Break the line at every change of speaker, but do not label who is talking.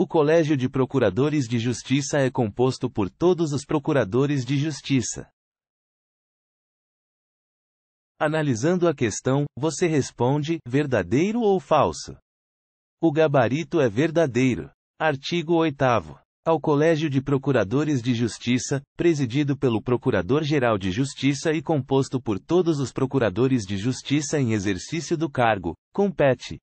O Colégio de Procuradores de Justiça é composto por todos os procuradores de justiça. Analisando a questão, você responde: verdadeiro ou falso? O gabarito é verdadeiro. Artigo 8. Ao Colégio de Procuradores de Justiça, presidido pelo Procurador-Geral de Justiça e composto por todos os procuradores de justiça em exercício do cargo, compete,